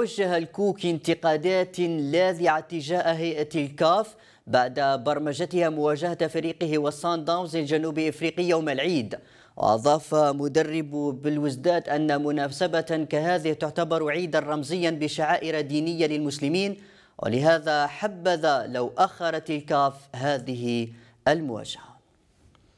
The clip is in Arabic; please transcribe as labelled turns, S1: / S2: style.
S1: وجه الكوكي انتقادات لاذعة تجاه هيئة الكاف بعد برمجتها مواجهة فريقه والصان داونز الجنوب إفريقي يوم العيد وأضاف مدرب بالوزداد أن مناسبة كهذه تعتبر عيدا رمزيا بشعائر دينية للمسلمين ولهذا حبذا لو أخرت الكاف هذه المواجهة